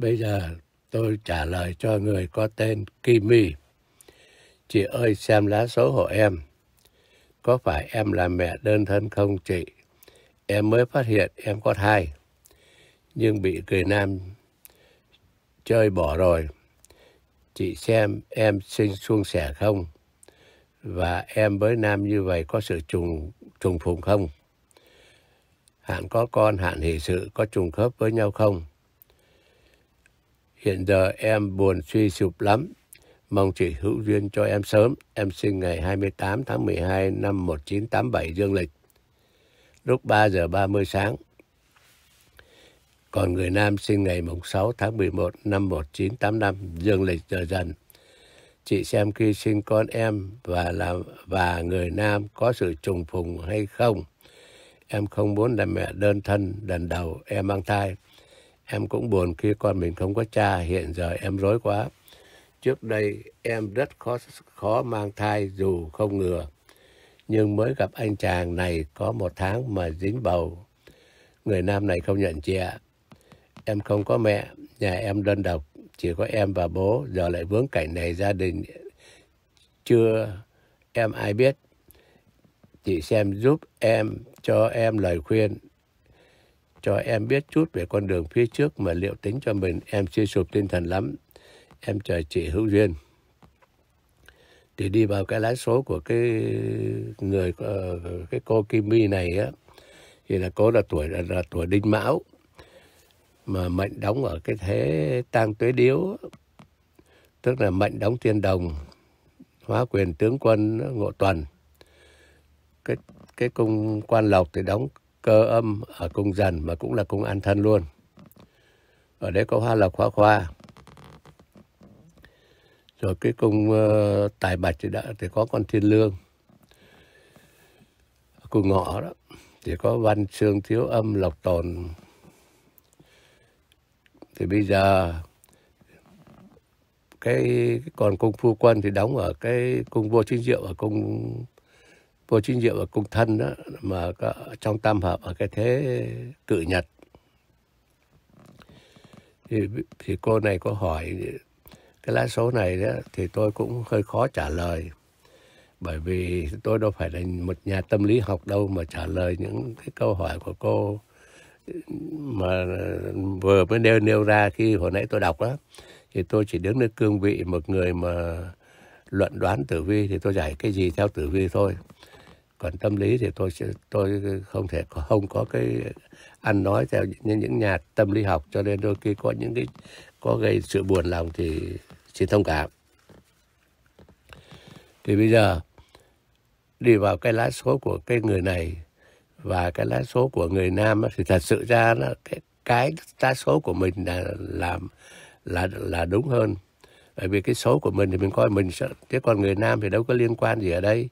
Bây giờ tôi trả lời cho người có tên Kimi. Chị ơi xem lá số hộ em. Có phải em là mẹ đơn thân không chị? Em mới phát hiện em có thai. Nhưng bị người nam chơi bỏ rồi. Chị xem em sinh suôn sẻ không? Và em với nam như vậy có sự trùng, trùng phùng không? Hạn có con, hạn hỷ sự có trùng khớp với nhau không? Hiện giờ em buồn suy sụp lắm. Mong chị hữu duyên cho em sớm. Em sinh ngày 28 tháng 12 năm 1987 dương lịch. Lúc 3 giờ 30 sáng. Còn người nam sinh ngày 6 tháng 11 năm 1985 dương lịch giờ dần. Chị xem khi sinh con em và là và người nam có sự trùng phùng hay không. Em không muốn làm mẹ đơn thân lần đầu em mang thai. Em cũng buồn khi con mình không có cha, hiện giờ em rối quá. Trước đây em rất khó khó mang thai dù không ngừa. Nhưng mới gặp anh chàng này có một tháng mà dính bầu. Người nam này không nhận chị ạ. Em không có mẹ, nhà em đơn độc, chỉ có em và bố. Giờ lại vướng cảnh này gia đình chưa em ai biết. Chị xem giúp em, cho em lời khuyên cho em biết chút về con đường phía trước mà liệu tính cho mình em chưa sụp tinh thần lắm. Em chờ chị Hữu Duyên. Thì đi vào cái lá số của cái người ờ, cái cô Kim My này á thì là cô là tuổi là, là tuổi Đinh Mão mà mệnh đóng ở cái thế tang tuế điếu tức là mệnh đóng thiên đồng hóa quyền tướng quân ngộ tuần cái cái cung quan lộc thì đóng cơ âm ở cung dần mà cũng là cung an thân luôn. Ở đấy có hoa lộc hoa khoa. Rồi cái cung uh, tài bạch thì, đã, thì có con thiên lương. cung ngọ đó thì có văn xương thiếu âm lộc tồn. Thì bây giờ cái còn cung phu quân thì đóng ở cái cung vô chính diệu ở cung vô chính diệu và cung thân đó mà trong tam hợp ở cái thế cự nhật thì, thì cô này có hỏi cái lá số này đó, thì tôi cũng hơi khó trả lời bởi vì tôi đâu phải là một nhà tâm lý học đâu mà trả lời những cái câu hỏi của cô mà vừa mới nêu nêu ra khi hồi nãy tôi đọc đó thì tôi chỉ đứng lên cương vị một người mà luận đoán tử vi thì tôi giải cái gì theo tử vi thôi còn tâm lý thì tôi tôi không thể không có cái ăn nói theo những những nhà tâm lý học cho nên đôi khi có những cái có gây sự buồn lòng thì xin thông cảm thì bây giờ đi vào cái lá số của cái người này và cái lá số của người nam thì thật sự ra nó cái cái lá số của mình là làm là là đúng hơn bởi vì cái số của mình thì mình coi mình sợ cái còn người nam thì đâu có liên quan gì ở đây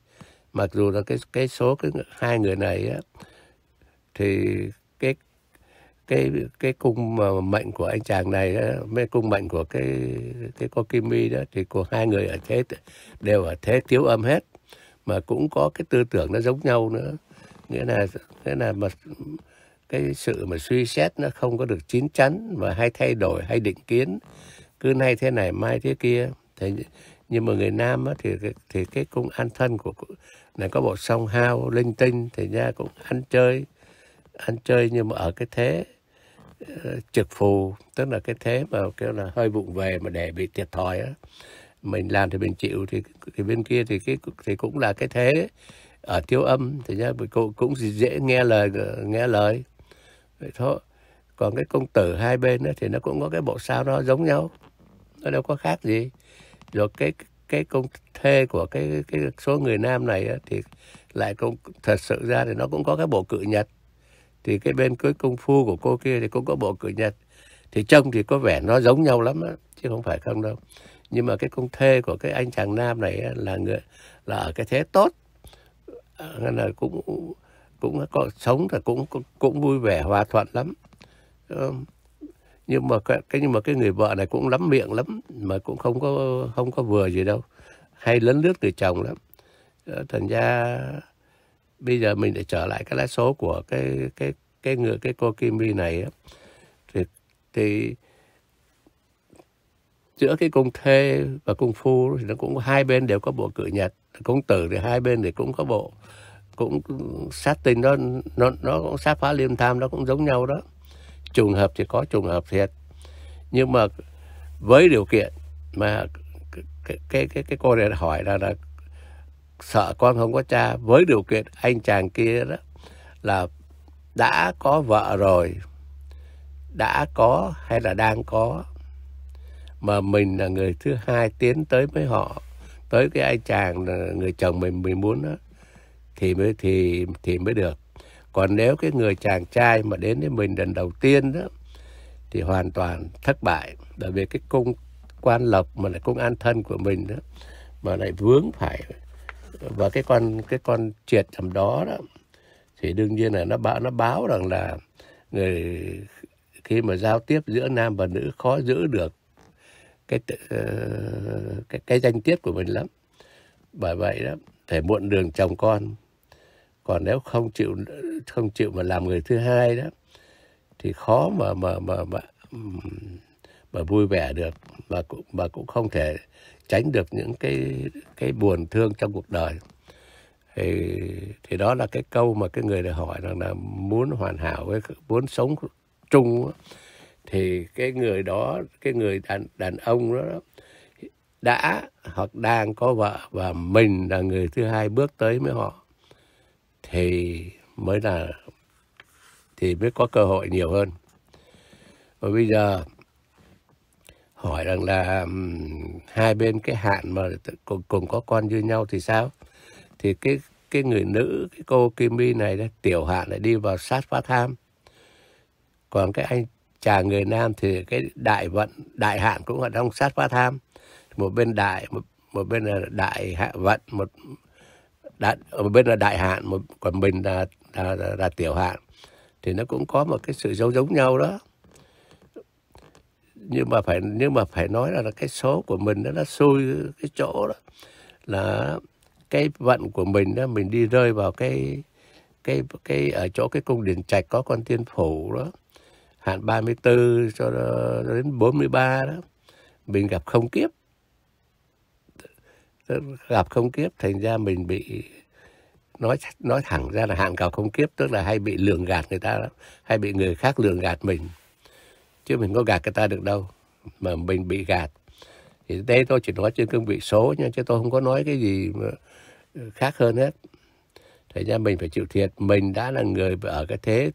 mặc dù là cái cái số cái hai người này á, thì cái cái cái cung mệnh của anh chàng này á, mấy cung mệnh của cái cái con kim mi đó thì của hai người ở thế đều ở thế thiếu âm hết mà cũng có cái tư tưởng nó giống nhau nữa nghĩa là nghĩa là mà cái sự mà suy xét nó không có được chín chắn và hay thay đổi hay định kiến cứ nay thế này mai thế kia thế nhưng mà người nam á, thì thì cái cung an thân của này có bộ song hao linh tinh thì nha cũng ăn chơi ăn chơi nhưng mà ở cái thế ờ, trực phù tức là cái thế mà kêu là hơi vụng về mà để bị thiệt thòi á mình làm thì mình chịu thì thì bên kia thì cái thì cũng là cái thế ở tiêu âm thì nha cũng cũng dễ nghe lời nghe lời vậy thôi còn cái công tử hai bên đó thì nó cũng có cái bộ sao nó giống nhau nó đâu có khác gì rồi cái cái công thê của cái cái số người nam này á, thì lại cũng thật sự ra thì nó cũng có cái bộ cự nhật thì cái bên cưới công phu của cô kia thì cũng có bộ cự nhật thì trông thì có vẻ nó giống nhau lắm á, chứ không phải không đâu nhưng mà cái công thê của cái anh chàng nam này á, là người là ở cái thế tốt ờ, nên là cũng cũng có sống là cũng cũng vui vẻ hòa thuận lắm ờ, nhưng mà cái nhưng mà cái người vợ này cũng lắm miệng lắm mà cũng không có không có vừa gì đâu hay lấn lướt từ chồng lắm ờ, thành ra bây giờ mình để trở lại cái lá số của cái cái cái người cái cô Kim Ly này ấy, thì thì giữa cái cung thê và cung phu thì nó cũng hai bên đều có bộ cử nhật cung tử thì hai bên thì cũng có bộ cũng sát tình đó nó nó cũng sát phá liêm tham nó cũng giống nhau đó trùng hợp thì có trùng hợp thiệt nhưng mà với điều kiện mà cái cái cái, cô này hỏi là, là sợ con không có cha với điều kiện anh chàng kia đó là đã có vợ rồi đã có hay là đang có mà mình là người thứ hai tiến tới với họ tới cái anh chàng người chồng mình mình muốn đó thì mới thì thì mới được còn nếu cái người chàng trai mà đến với mình lần đầu tiên đó thì hoàn toàn thất bại bởi vì cái cung quan lộc mà lại cung an thân của mình đó mà lại vướng phải và cái con cái con triệt thầm đó đó thì đương nhiên là nó báo nó báo rằng là người khi mà giao tiếp giữa nam và nữ khó giữ được cái ờ, cái cái danh tiết của mình lắm bởi vậy đó phải muộn đường chồng con còn nếu không chịu không chịu mà làm người thứ hai đó thì khó mà mà mà mà, mà vui vẻ được mà cũng mà cũng không thể tránh được những cái cái buồn thương trong cuộc đời thì thì đó là cái câu mà cái người này hỏi rằng là muốn hoàn hảo với muốn sống chung thì cái người đó cái người đàn đàn ông đó, đó đã hoặc đang có vợ và mình là người thứ hai bước tới với họ thì mới là thì mới có cơ hội nhiều hơn và bây giờ hỏi rằng là hai bên cái hạn mà cùng, cùng có con như nhau thì sao thì cái cái người nữ cái cô Kim Mi này đó, tiểu hạn lại đi vào sát phá tham còn cái anh chàng người nam thì cái đại vận đại hạn cũng ở trong sát phá tham một bên đại một, một bên là đại hạ vận một đã một bên là đại hạn một còn mình là, là, là, là tiểu hạn thì nó cũng có một cái sự giống giống nhau đó nhưng mà phải nhưng mà phải nói là, là cái số của mình nó nó xui cái chỗ đó là cái vận của mình đó mình đi rơi vào cái cái cái ở chỗ cái cung điển trạch có con tiên phủ đó hạn 34 cho, cho đến 43 đó mình gặp không kiếp gặp không kiếp thành ra mình bị nói nói thẳng ra là hạn gặp không kiếp tức là hay bị lường gạt người ta hay bị người khác lường gạt mình chứ mình có gạt người ta được đâu mà mình bị gạt thì đây tôi chỉ nói trên cương vị số nha chứ tôi không có nói cái gì mà khác hơn hết thành ra mình phải chịu thiệt mình đã là người ở cái thế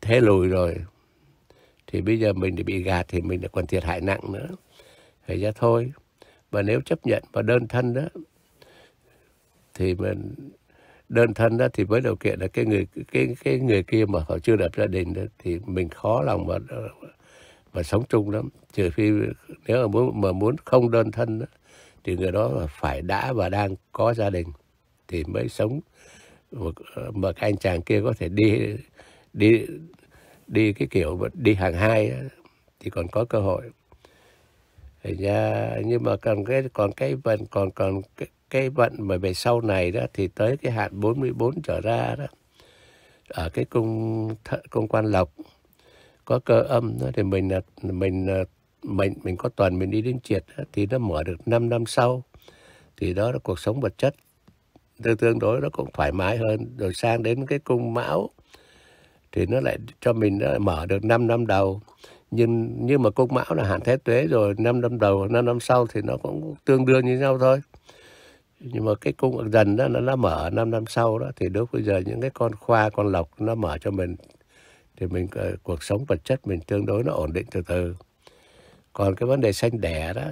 thế lùi rồi thì bây giờ mình bị gạt thì mình còn thiệt hại nặng nữa thành ra thôi và nếu chấp nhận và đơn thân đó thì mình đơn thân đó thì với điều kiện là cái người cái cái người kia mà họ chưa lập gia đình đó, thì mình khó lòng mà mà sống chung lắm trừ phi nếu mà muốn mà muốn không đơn thân đó, thì người đó phải đã và đang có gia đình thì mới sống mà cái anh chàng kia có thể đi đi đi cái kiểu đi hàng hai thì còn có cơ hội nha dạ, nhưng mà còn cái còn cái vận còn còn cái, cái vận mà về sau này đó thì tới cái hạn 44 trở ra đó ở cái cung cung quan lộc có cơ âm đó, thì mình là mình mình mình có tuần mình đi đến triệt đó, thì nó mở được 5 năm sau thì đó là cuộc sống vật chất tương tương đối nó cũng thoải mái hơn rồi sang đến cái cung mão thì nó lại cho mình nó mở được 5 năm đầu nhưng nhưng mà cung mão là hạn thế tuế rồi năm năm đầu năm năm sau thì nó cũng tương đương như nhau thôi nhưng mà cái cung dần đó nó, nó mở năm năm sau đó thì lúc bây giờ những cái con khoa con lộc nó mở cho mình thì mình ờ, cuộc sống vật chất mình tương đối nó ổn định từ từ còn cái vấn đề sanh đẻ đó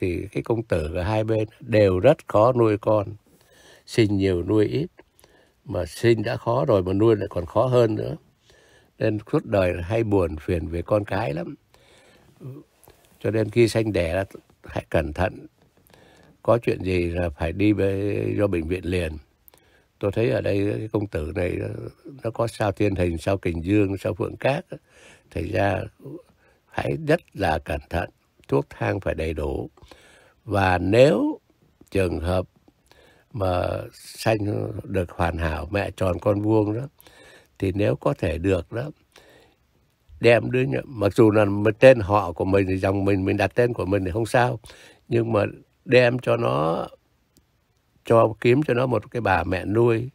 thì cái công tử ở hai bên đều rất khó nuôi con sinh nhiều nuôi ít mà sinh đã khó rồi mà nuôi lại còn khó hơn nữa nên suốt đời hay buồn phiền về con cái lắm cho nên khi sanh đẻ là hãy cẩn thận có chuyện gì là phải đi về, do bệnh viện liền tôi thấy ở đây cái công tử này nó có sao thiên hình sao kình dương sao phượng cát thành ra hãy rất là cẩn thận thuốc thang phải đầy đủ và nếu trường hợp mà sanh được hoàn hảo mẹ tròn con vuông đó thì nếu có thể được đó đem đứa nhỏ mặc dù là tên họ của mình dòng mình mình đặt tên của mình thì không sao nhưng mà đem cho nó cho kiếm cho nó một cái bà mẹ nuôi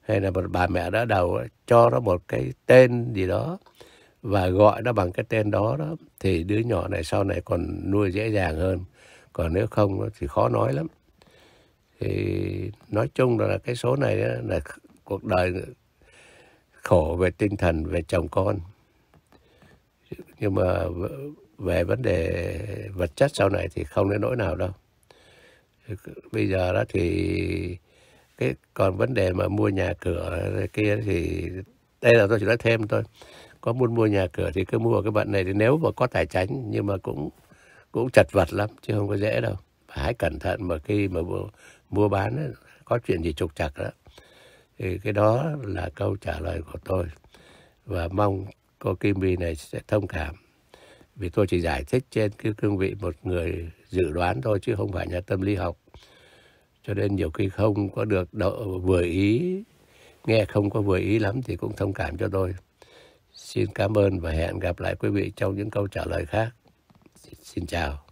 hay là một bà mẹ đã đầu cho nó một cái tên gì đó và gọi nó bằng cái tên đó đó thì đứa nhỏ này sau này còn nuôi dễ dàng hơn còn nếu không thì khó nói lắm thì nói chung là cái số này là cuộc đời khổ về tinh thần về chồng con nhưng mà về vấn đề vật chất sau này thì không đến nỗi nào đâu bây giờ đó thì cái còn vấn đề mà mua nhà cửa kia thì đây là tôi chỉ nói thêm thôi có muốn mua nhà cửa thì cứ mua cái bạn này thì nếu mà có tài chính nhưng mà cũng cũng chật vật lắm chứ không có dễ đâu hãy cẩn thận mà khi mà mua, mua bán ấy, có chuyện gì trục trặc đó thì cái đó là câu trả lời của tôi và mong cô Kim Bi này sẽ thông cảm vì tôi chỉ giải thích trên cái cương vị một người dự đoán thôi chứ không phải nhà tâm lý học cho nên nhiều khi không có được độ vừa ý nghe không có vừa ý lắm thì cũng thông cảm cho tôi xin cảm ơn và hẹn gặp lại quý vị trong những câu trả lời khác xin chào